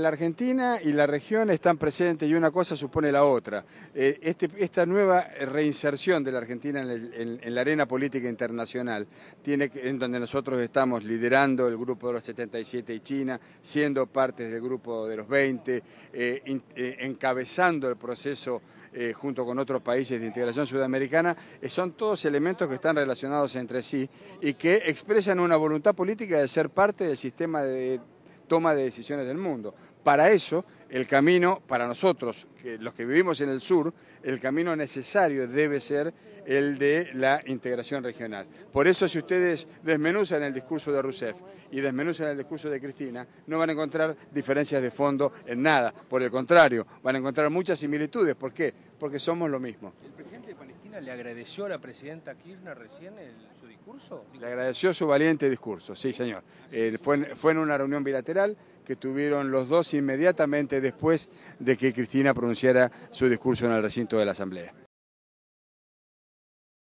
La Argentina y la región están presentes y una cosa supone la otra. Eh, este, esta nueva reinserción de la Argentina en, la arena política internacional, tiene, en donde nosotros estamos liderando el grupo de los 77 y China, siendo parte del grupo de los 20, eh, eh, encabezando el proceso junto con otros países de integración sudamericana, son todos elementos que están relacionados entre sí y que expresan una voluntad política de ser parte del sistema de toma de decisiones del mundo. Para eso, el camino, para nosotros, los que vivimos en el sur, el camino necesario debe ser el de la integración regional. Por eso, si ustedes desmenuzan el discurso de Rousseff y desmenuzan el discurso de Cristina, no van a encontrar diferencias de fondo en nada. Por el contrario, van a encontrar muchas similitudes. ¿Por qué? Porque somos lo mismo le agradeció a la presidenta Kirchner recién su discurso? Le agradeció su valiente discurso, sí señor. Eh, fue en una reunión bilateral que tuvieron los dos inmediatamente después de que Cristina pronunciara su discurso en el recinto de la Asamblea.